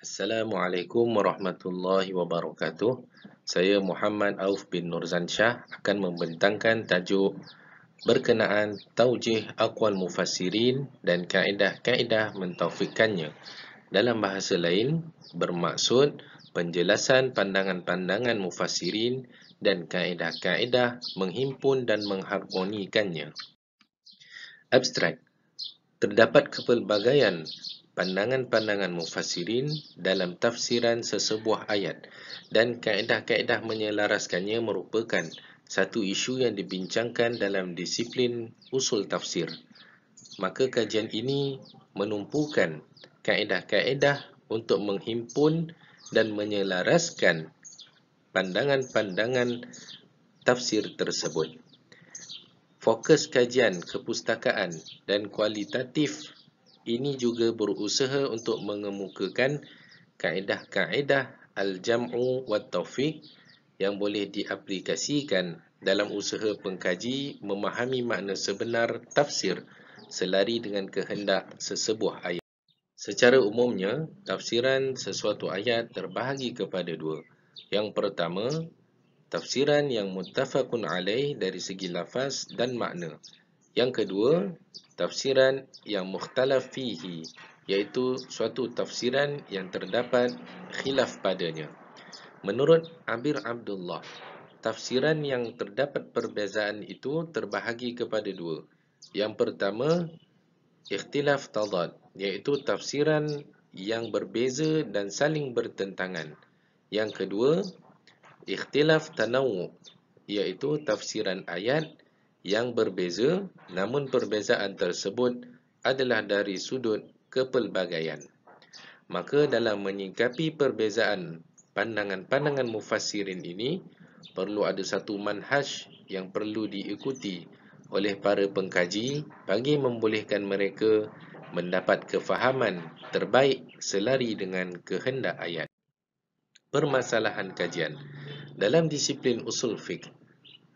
Assalamualaikum warahmatullahi wabarakatuh. Saya Muhammad Auf bin Nurzan Shah akan membentangkan tajuk berkenaan taujih aqwal mufassirin dan kaedah-kaedah mentaufikannya. Dalam bahasa lain, bermaksud penjelasan pandangan-pandangan mufassirin dan kaedah-kaedah menghimpun dan mengharmonikannya. Abstrak Terdapat kepelbagaian pandangan-pandangan mufassirin dalam tafsiran sesebuah ayat dan kaedah-kaedah menyelaraskannya merupakan satu isu yang dibincangkan dalam disiplin usul tafsir. Maka kajian ini menumpukan kaedah-kaedah untuk menghimpun dan menyelaraskan pandangan-pandangan tafsir tersebut. Fokus kajian kepustakaan dan kualitatif ini juga berusaha untuk mengemukakan kaedah-kaedah al-jam'u wa taufiq yang boleh diaplikasikan dalam usaha pengkaji memahami makna sebenar tafsir selari dengan kehendak sesebuah ayat. Secara umumnya, tafsiran sesuatu ayat terbahagi kepada dua. Yang pertama, tafsiran yang mutafakun alaih dari segi lafaz dan makna. Yang kedua, tafsiran yang mukhtalaf fihi, iaitu suatu tafsiran yang terdapat khilaf padanya. Menurut Amir Abdullah, tafsiran yang terdapat perbezaan itu terbahagi kepada dua. Yang pertama, ikhtilaf tadad, iaitu tafsiran yang berbeza dan saling bertentangan. Yang kedua, ikhtilaf tanawu, iaitu tafsiran ayat yang berbeza namun perbezaan tersebut adalah dari sudut kepelbagaian. Maka dalam menyingkapi perbezaan pandangan-pandangan mufassirin ini, perlu ada satu manhaj yang perlu diikuti oleh para pengkaji bagi membolehkan mereka mendapat kefahaman terbaik selari dengan kehendak ayat. Permasalahan kajian Dalam disiplin usul fiqh,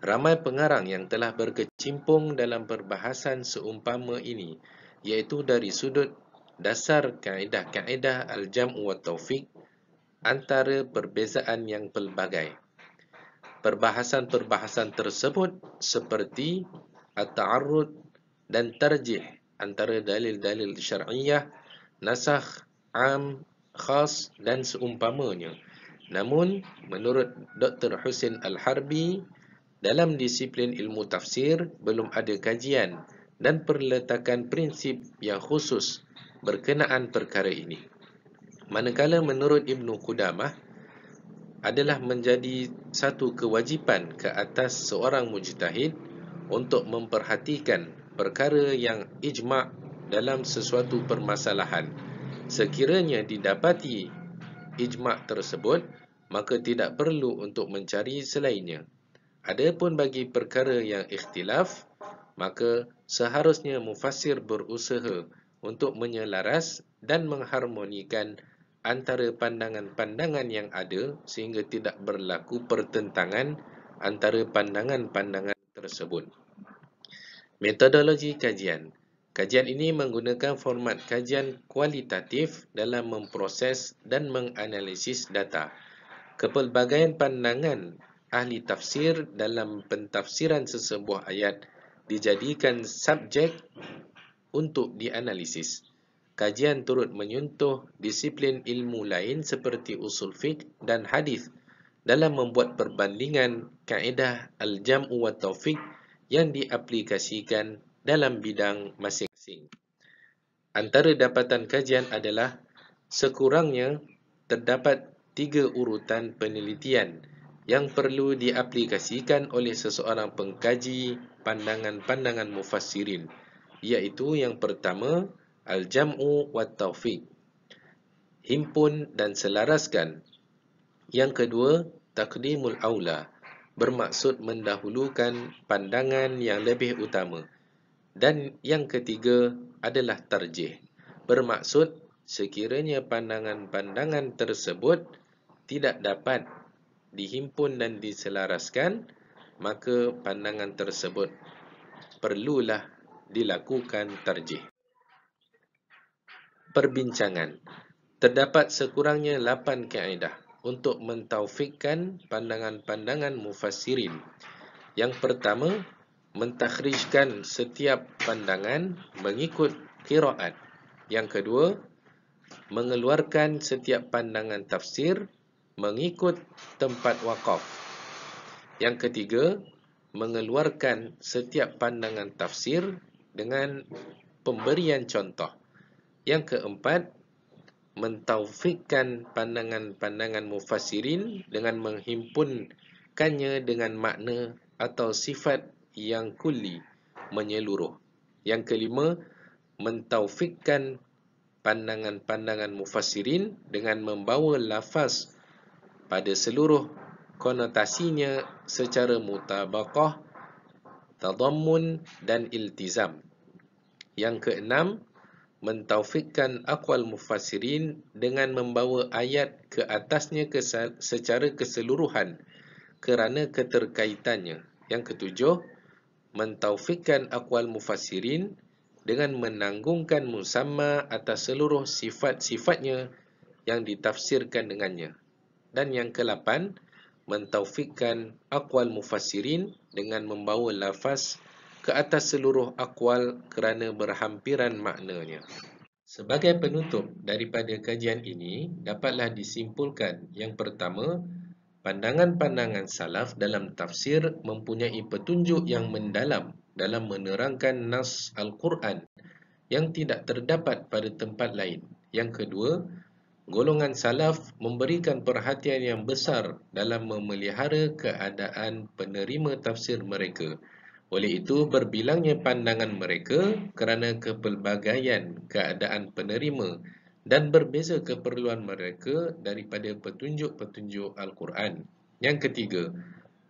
Ramai pengarang yang telah berkecimpung dalam perbahasan seumpama ini iaitu dari sudut dasar kaedah-kaedah al-jam'u wa taufiq antara perbezaan yang pelbagai. Perbahasan-perbahasan tersebut seperti at-ta'arud dan tarjih antara dalil-dalil syar'iyah, nasakh, am, khas dan seumpamanya. Namun, menurut Dr. Husin Al-Harbi, dalam disiplin ilmu tafsir belum ada kajian dan perletakan prinsip yang khusus berkenaan perkara ini. Manakala menurut Ibn Qudamah, adalah menjadi satu kewajipan ke atas seorang mujtahid untuk memperhatikan perkara yang ijma' dalam sesuatu permasalahan. Sekiranya didapati ijma' tersebut, maka tidak perlu untuk mencari selainnya. Adapun bagi perkara yang ikhtilaf, maka seharusnya mufassir berusaha untuk menyelaras dan mengharmonikan antara pandangan-pandangan yang ada sehingga tidak berlaku pertentangan antara pandangan-pandangan tersebut. Metodologi kajian Kajian ini menggunakan format kajian kualitatif dalam memproses dan menganalisis data. Kepelbagaian pandangan ahli tafsir dalam pentafsiran sesebuah ayat dijadikan subjek untuk dianalisis. Kajian turut menyentuh disiplin ilmu lain seperti usul fiqh dan hadis dalam membuat perbandingan kaedah al-jam'u wa taufiq yang diaplikasikan dalam bidang masing-masing. Antara dapatan kajian adalah sekurangnya terdapat tiga urutan penelitian yang perlu diaplikasikan oleh seseorang pengkaji pandangan-pandangan mufassirin iaitu yang pertama al-jam'u wa taufiq himpun dan selaraskan yang kedua taqdimul aula bermaksud mendahulukan pandangan yang lebih utama dan yang ketiga adalah tarjih bermaksud sekiranya pandangan-pandangan tersebut tidak dapat dihimpun dan diselaraskan, maka pandangan tersebut perlulah dilakukan tarjih. Perbincangan Terdapat sekurangnya 8 kaedah untuk mentaufikkan pandangan-pandangan mufassirin. Yang pertama, mentakhrijkan setiap pandangan mengikut kiraat. Yang kedua, mengeluarkan setiap pandangan tafsir mengikut tempat wakaf. Yang ketiga, mengeluarkan setiap pandangan tafsir dengan pemberian contoh. Yang keempat, mentaufikkan pandangan-pandangan mufassirin dengan menghimpunkannya dengan makna atau sifat yang kuli menyeluruh. Yang kelima, mentaufikkan pandangan-pandangan mufassirin dengan membawa lafaz pada seluruh konotasinya secara mutabakah, tadammun dan iltizam. Yang keenam, mentaufikkan akwal mufassirin dengan membawa ayat ke atasnya secara keseluruhan kerana keterkaitannya. Yang ketujuh, mentaufikkan akwal mufassirin dengan menanggungkan musamma atas seluruh sifat-sifatnya yang ditafsirkan dengannya. Dan yang ke-8, mentaufikkan akwal mufassirin dengan membawa lafaz ke atas seluruh akwal kerana berhampiran maknanya. Sebagai penutup daripada kajian ini, dapatlah disimpulkan yang pertama, pandangan-pandangan salaf dalam tafsir mempunyai petunjuk yang mendalam dalam menerangkan nas Al-Quran yang tidak terdapat pada tempat lain. Yang kedua, golongan salaf memberikan perhatian yang besar dalam memelihara keadaan penerima tafsir mereka. Oleh itu, berbilangnya pandangan mereka kerana kepelbagaian keadaan penerima dan berbeza keperluan mereka daripada petunjuk-petunjuk Al-Quran. Yang ketiga,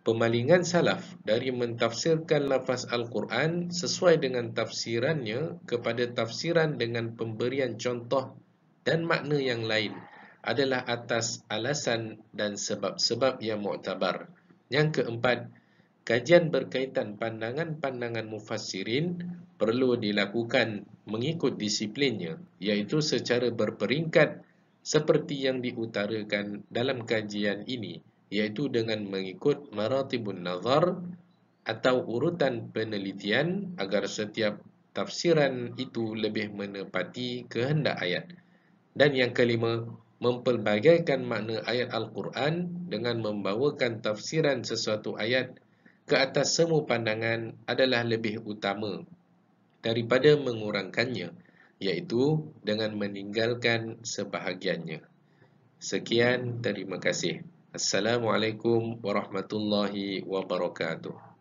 pemalingan salaf dari mentafsirkan lafaz Al-Quran sesuai dengan tafsirannya kepada tafsiran dengan pemberian contoh dan makna yang lain adalah atas alasan dan sebab-sebab yang muktabar. Yang keempat, kajian berkaitan pandangan-pandangan mufassirin perlu dilakukan mengikut disiplinnya iaitu secara berperingkat seperti yang diutarakan dalam kajian ini iaitu dengan mengikut maratibun nazar atau urutan penelitian agar setiap tafsiran itu lebih menepati kehendak ayat. Dan yang kelima, mempelbagaikan makna ayat Al-Quran dengan membawakan tafsiran sesuatu ayat ke atas semua pandangan adalah lebih utama daripada mengurangkannya, iaitu dengan meninggalkan sebahagiannya. Sekian, terima kasih. Assalamualaikum warahmatullahi wabarakatuh.